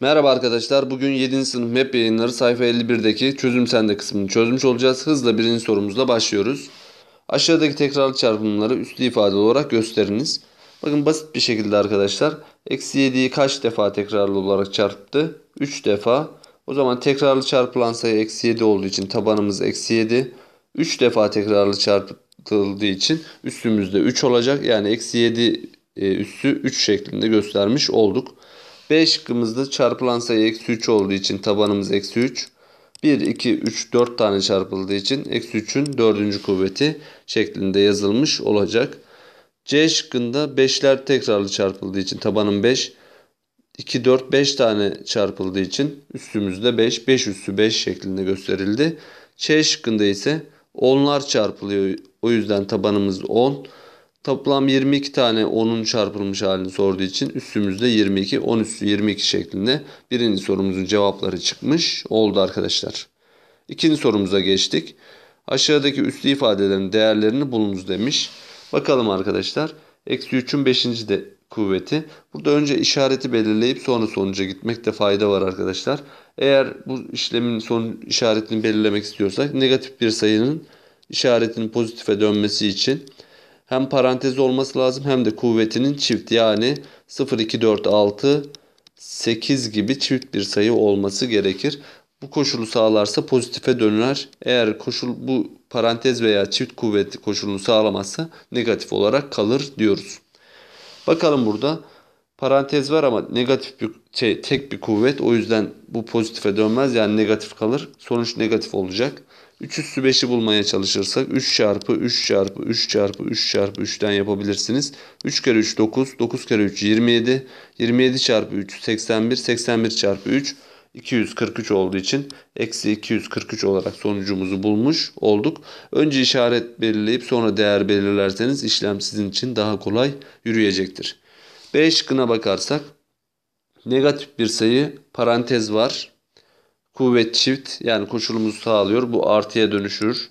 Merhaba arkadaşlar. Bugün 7. sınıf MEP yayınları sayfa 51'deki çözüm sende kısmını çözmüş olacağız. Hızla birinci sorumuzla başlıyoruz. Aşağıdaki tekrarlı çarpımları üslü ifade olarak gösteriniz. Bakın basit bir şekilde arkadaşlar. Eksi 7'yi kaç defa tekrarlı olarak çarptı? 3 defa. O zaman tekrarlı çarpılan sayı eksi 7 olduğu için tabanımız eksi 7. 3 defa tekrarlı çarpıldığı için üstümüzde 3 olacak. Yani eksi 7 e, üssü 3 şeklinde göstermiş olduk. B şıkkımızda çarpılan sayı eksi 3 olduğu için tabanımız eksi 3. 1, 2, 3, 4 tane çarpıldığı için eksi 3'ün 4. kuvveti şeklinde yazılmış olacak. C şıkkında 5'ler tekrarlı çarpıldığı için tabanın 5. 2, 4, 5 tane çarpıldığı için üstümüzde 5, 5 üssü 5 şeklinde gösterildi. C şıkkında ise onlar çarpılıyor. O yüzden tabanımız 10. Toplam 22 tane 10'un çarpılmış halini sorduğu için üstümüzde 22, 10 üstü 22 şeklinde birinci sorumuzun cevapları çıkmış oldu arkadaşlar. İkinci sorumuza geçtik. Aşağıdaki üslü ifadelerin değerlerini bulunuz demiş. Bakalım arkadaşlar. Eksi 3'ün 5. de kuvveti. Burada önce işareti belirleyip sonra sonuca gitmekte fayda var arkadaşlar. Eğer bu işlemin son işaretini belirlemek istiyorsak negatif bir sayının işaretinin pozitife dönmesi için hem parantezi olması lazım hem de kuvvetinin çift yani 0, 2, 4, 6, 8 gibi çift bir sayı olması gerekir. Bu koşulu sağlarsa pozitife döner. Eğer koşul bu parantez veya çift kuvvetli koşulunu sağlamazsa negatif olarak kalır diyoruz. Bakalım burada parantez var ama negatif bir şey, tek bir kuvvet. O yüzden bu pozitife dönmez. Yani negatif kalır. Sonuç negatif olacak. 3 üssü 5'i bulmaya çalışırsak 3 çarpı 3 çarpı 3 çarpı 3 çarpı 3'ten yapabilirsiniz. 3 kere 3 9, 9 kere 3 27, 27 çarpı 3 81, 81 çarpı 3 243 olduğu için eksi 243 olarak sonucumuzu bulmuş olduk. Önce işaret belirleyip sonra değer belirlerseniz işlem sizin için daha kolay yürüyecektir. B şıkkına bakarsak negatif bir sayı parantez var. Kuvvet çift yani koşulumuzu sağlıyor. Bu artıya dönüşür.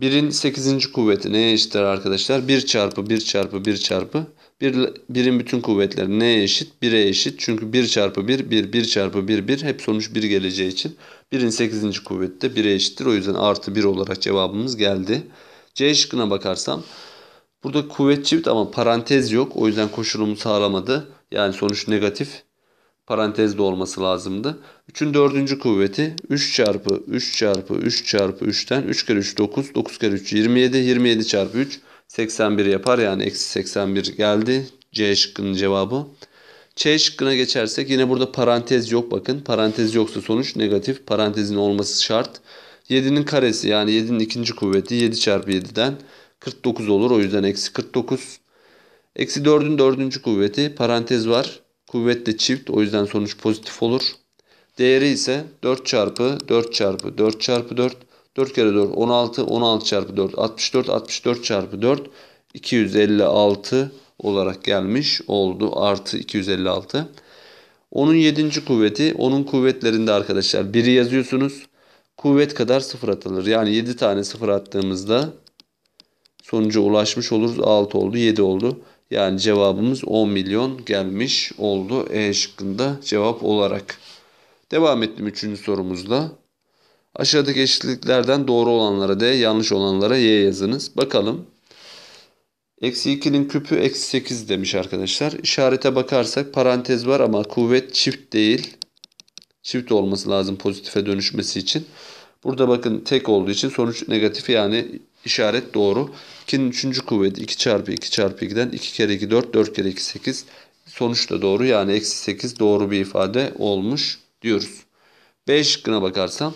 1'in 8. kuvveti neye eşittir arkadaşlar? 1 çarpı 1 çarpı 1 çarpı. 1, 1'in bütün kuvvetleri neye eşit? 1'e eşit. Çünkü 1 çarpı 1, 1, 1 çarpı 1, 1 hep sonuç 1 geleceği için 1'in 8. kuvveti de 1'e eşittir. O yüzden artı 1 olarak cevabımız geldi. C şıkkına bakarsam Burada kuvvet çift ama parantez yok. O yüzden koşulumu sağlamadı. Yani sonuç negatif. parantez de olması lazımdı. 3'ün dördüncü kuvveti 3 çarpı 3 çarpı 3 çarpı 3'ten 3 kere 3 9. 9 kere 3 27. 27 çarpı 3 81 yapar. Yani eksi 81 geldi. C şıkkının cevabı. C şıkkına geçersek yine burada parantez yok bakın. Parantez yoksa sonuç negatif. Parantezin olması şart. 7'nin karesi yani 7'nin ikinci kuvveti 7 çarpı 7'den 49 olur. O yüzden eksi 49. Eksi 4'ün 4. kuvveti parantez var. Kuvvet de çift. O yüzden sonuç pozitif olur. Değeri ise 4 çarpı 4 çarpı 4 çarpı 4. 4 kere 4 16. 16 çarpı 4 64. 64 çarpı 4 256 olarak gelmiş oldu. Artı 256. Onun 7. kuvveti onun kuvvetlerinde arkadaşlar. 1'i yazıyorsunuz. Kuvvet kadar 0 atılır. Yani 7 tane 0 attığımızda sonuca ulaşmış oluruz. 6 oldu 7 oldu. Yani cevabımız 10 milyon gelmiş oldu E şıkkında cevap olarak. Devam ettim 3. sorumuzda. Aşağıdaki eşitliklerden doğru olanlara D, yanlış olanlara Y yazınız. Bakalım. Eksi 2'nin küpü eksi 8 demiş arkadaşlar. İşarete bakarsak parantez var ama kuvvet çift değil. Çift olması lazım pozitife dönüşmesi için. Burada bakın tek olduğu için sonuç negatif yani İşaret doğru. 2'nin 3. kuvveti 2 çarpı 2 çarpı 2'den 2 kere 2 4, 4 kere 2 8. Sonuç da doğru yani eksi 8 doğru bir ifade olmuş diyoruz. B şıkkına bakarsam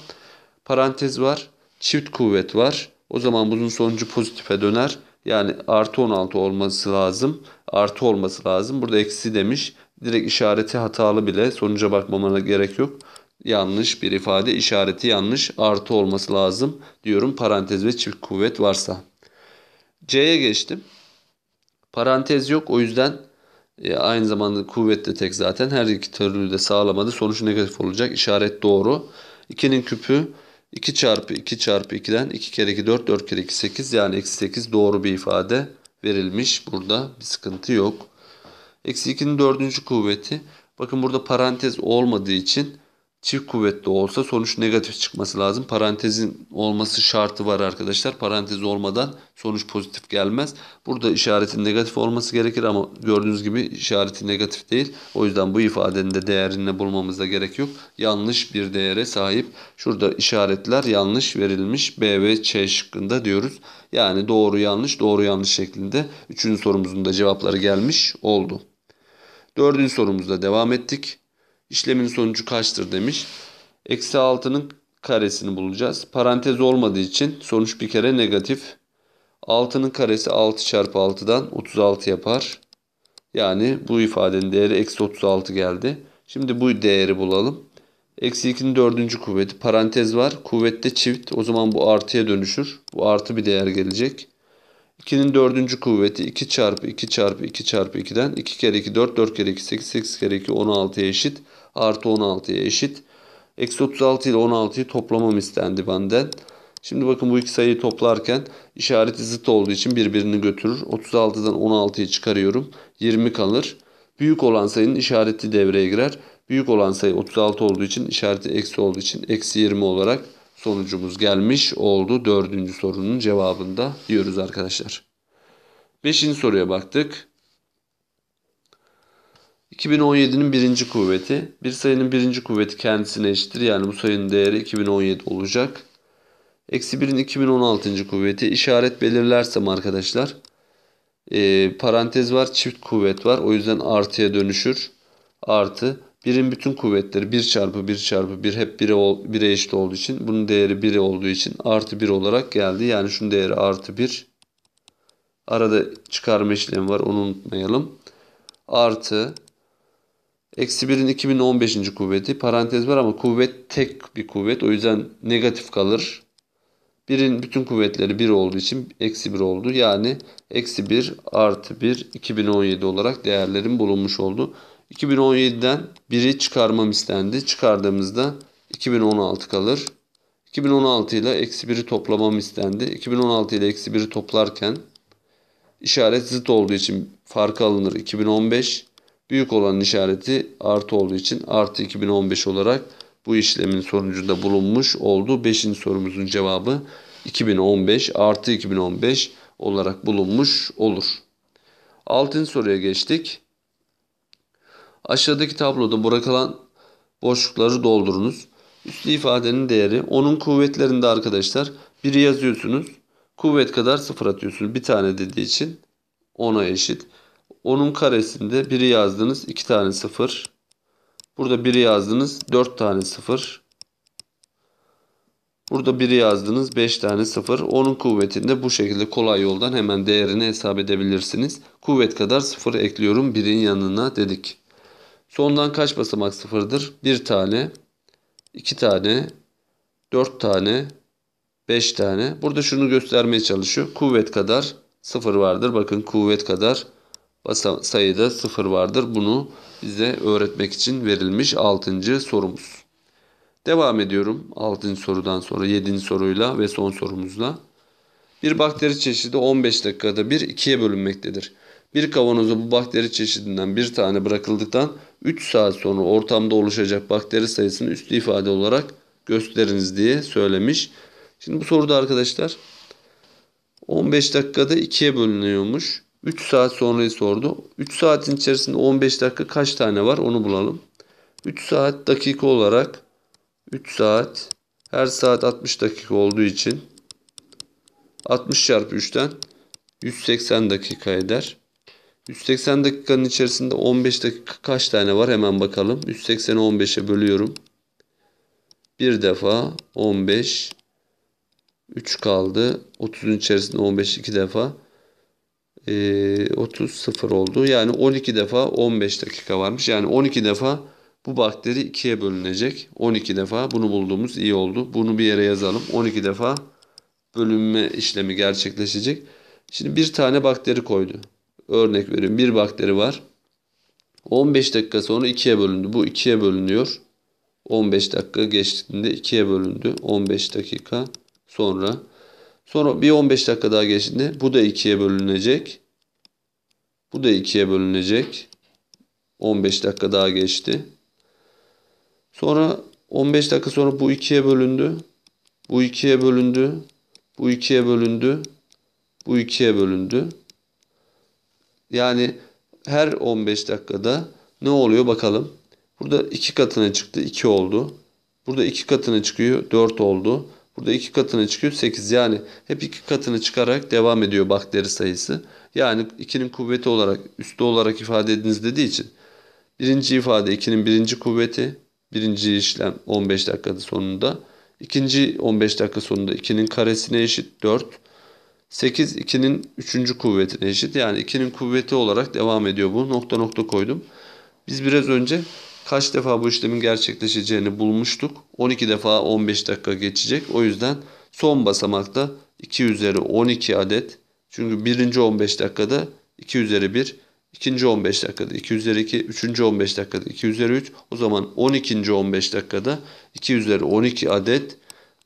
parantez var, çift kuvvet var. O zaman bunun sonucu pozitife döner. Yani artı 16 olması lazım. Artı olması lazım. Burada eksi demiş. Direkt işareti hatalı bile. Sonuca bakmamana gerek yok yanlış bir ifade işareti yanlış artı olması lazım diyorum parantez ve çift kuvvet varsa. C'ye geçtim. Parantez yok o yüzden e, aynı zamanda kuvvet de tek zaten her iki türlü de sağlamadı. Sonuç negatif olacak. işaret doğru. 2'nin küpü 2 çarpı 2 çarpı 2'den 2 kere 2 4 4 kere 2 8 yani eksi 8 doğru bir ifade verilmiş. Burada bir sıkıntı yok. Eksi 2'nin dördüncü kuvveti. Bakın burada parantez olmadığı için çift kuvvetli olsa sonuç negatif çıkması lazım. Parantezin olması şartı var arkadaşlar. Parantez olmadan sonuç pozitif gelmez. Burada işaretin negatif olması gerekir ama gördüğünüz gibi işareti negatif değil. O yüzden bu ifadenin de değerini bulmamıza gerek yok. Yanlış bir değere sahip. Şurada işaretler yanlış verilmiş. B ve C şıkkında diyoruz. Yani doğru yanlış doğru yanlış şeklinde Üçüncü sorumuzun da cevapları gelmiş oldu. Dördüncü sorumuzda devam ettik işlemin sonucu kaçtır demiş. Eksi 6'nın karesini bulacağız. Parantez olmadığı için sonuç bir kere negatif. 6'nın karesi 6 çarpı 6'dan 36 yapar. Yani bu ifadenin değeri eksi 36 geldi. Şimdi bu değeri bulalım. Eksi 2'nin dördüncü kuvveti. Parantez var. Kuvvette çift. O zaman bu artıya dönüşür. Bu artı bir değer gelecek. 2'nin dördüncü kuvveti 2 çarpı 2 çarpı 2 çarpı 2'den 2 kere 2 4, 4 kere 2 8, 8 kere 2 16'ya eşit artı 16'ya eşit. Eksi 36 ile 16'yı toplamam istendi benden. Şimdi bakın bu iki sayıyı toplarken işareti zıt olduğu için birbirini götürür. 36'dan 16'yı çıkarıyorum. 20 kalır. Büyük olan sayının işareti devreye girer. Büyük olan sayı 36 olduğu için işareti eksi olduğu için eksi 20 olarak sonucumuz gelmiş oldu. Dördüncü sorunun cevabında diyoruz arkadaşlar. Beşinci soruya baktık. 2017'nin birinci kuvveti. Bir sayının birinci kuvveti kendisine eşittir. Yani bu sayının değeri 2017 olacak. Eksi 1'in 2016. kuvveti. İşaret belirlersem arkadaşlar. E, parantez var çift kuvvet var. O yüzden artıya dönüşür. Artı Birin bütün kuvvetleri 1 çarpı 1 çarpı 1 hep 1'e 1'e eşit olduğu için bunun değeri 1'e olduğu için artı 1 olarak geldi. Yani şunun değeri artı 1. Arada çıkarma işlemi var onu unutmayalım. Artı Eksi 1'in 2015. kuvveti parantez var ama kuvvet tek bir kuvvet o yüzden negatif kalır. 1'in bütün kuvvetleri 1 olduğu için eksi 1 oldu. Yani eksi 1 artı 1 2017 olarak değerlerim bulunmuş oldu. 2017'den 1'i çıkarmam istendi. Çıkardığımızda 2016 kalır. 2016 ile eksi 1'i toplamam istendi. 2016 ile eksi 1'i toplarken işaret zıt olduğu için farkı alınır 2015. Büyük olan işareti artı olduğu için artı 2015 olarak bu işlemin sonucunda bulunmuş oldu. 5. sorumuzun cevabı 2015 artı 2015 olarak bulunmuş olur. 6. soruya geçtik. Aşağıdaki tabloda bırakılan boşlukları doldurunuz. Üslü ifadenin değeri onun kuvvetlerinde arkadaşlar biri yazıyorsunuz. Kuvvet kadar sıfır atıyorsunuz. Bir tane dediği için 10'a eşit. 10'un karesinde biri yazdınız 2 tane 0. Burada biri yazdınız 4 tane 0. Burada biri yazdınız 5 tane 0. 10'un kuvvetinde bu şekilde kolay yoldan hemen değerini hesap edebilirsiniz. Kuvvet kadar 0 ekliyorum 1'in yanına dedik. Sondan kaç basamak 0'dır? 1 tane, 2 tane, 4 tane, 5 tane. Burada şunu göstermeye çalışıyor. Kuvvet kadar 0 vardır. Bakın kuvvet kadar sayıda sıfır vardır. Bunu bize öğretmek için verilmiş altıncı sorumuz. Devam ediyorum altıncı sorudan sonra yedinci soruyla ve son sorumuzla. Bir bakteri çeşidi 15 dakikada bir ikiye bölünmektedir. Bir kavanoza bu bakteri çeşidinden bir tane bırakıldıktan 3 saat sonra ortamda oluşacak bakteri sayısını üstü ifade olarak gösteriniz diye söylemiş. Şimdi bu soruda arkadaşlar 15 dakikada ikiye bölünüyormuş. 3 saat sonrayı sordu. 3 saatin içerisinde 15 dakika kaç tane var onu bulalım. 3 saat dakika olarak 3 saat her saat 60 dakika olduğu için 60 çarpı 3'ten 180 dakika eder. 180 dakikanın içerisinde 15 dakika kaç tane var hemen bakalım. 180'i 15'e bölüyorum. Bir defa 15 3 kaldı. 30'un içerisinde 15 2 defa 30 ee, 0 oldu. Yani 12 defa 15 dakika varmış. Yani 12 defa bu bakteri ikiye bölünecek. 12 defa bunu bulduğumuz iyi oldu. Bunu bir yere yazalım. 12 defa bölünme işlemi gerçekleşecek. Şimdi bir tane bakteri koydu. Örnek veriyorum. Bir bakteri var. 15 dakika sonra ikiye bölündü. Bu ikiye bölünüyor. 15 dakika geçtiğinde ikiye bölündü. 15 dakika sonra Sonra bir 15 dakika daha geçti. bu da 2'ye bölünecek. Bu da 2'ye bölünecek. 15 dakika daha geçti. Sonra 15 dakika sonra bu 2'ye bölündü. Bu 2'ye bölündü. Bu 2'ye bölündü. Bu 2'ye bölündü. Yani her 15 dakikada ne oluyor bakalım. Burada 2 katına çıktı 2 oldu. Burada 2 katına çıkıyor 4 oldu. Burada 2 katına çıkıyor 8 yani hep 2 katını çıkarak devam ediyor bakteri sayısı. Yani 2'nin kuvveti olarak üstü olarak ifade ediniz dediği için birinci ifade 2'nin birinci kuvveti birinci işlem 15 dakikada sonunda. ikinci 15 dakika sonunda 2'nin karesine eşit 4. 8 2'nin üçüncü kuvvetine eşit. Yani 2'nin kuvveti olarak devam ediyor bu. Nokta nokta koydum. Biz biraz önce kaç defa bu işlemin gerçekleşeceğini bulmuştuk. 12 defa 15 dakika geçecek. O yüzden son basamakta 2 üzeri 12 adet. Çünkü birinci 15 dakikada 2 üzeri 1, ikinci 15 dakikada 2 üzeri 2, üçüncü 15 dakikada 2 üzeri 3. O zaman 12. 15 dakikada 2 üzeri 12 adet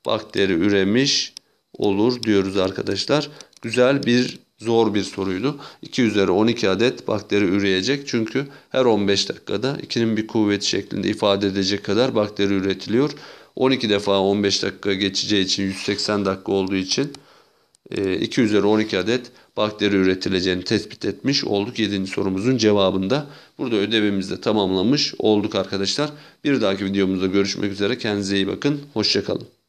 bakteri üremiş olur diyoruz arkadaşlar. Güzel bir zor bir soruydu. 2 üzeri 12 adet bakteri üreyecek. Çünkü her 15 dakikada ikinin bir kuvveti şeklinde ifade edecek kadar bakteri üretiliyor. 12 defa 15 dakika geçeceği için 180 dakika olduğu için 2 e, üzeri 12 adet bakteri üretileceğini tespit etmiş olduk. 7. sorumuzun cevabında burada ödevimizi de tamamlamış olduk arkadaşlar. Bir dahaki videomuzda görüşmek üzere. Kendinize iyi bakın. Hoşçakalın.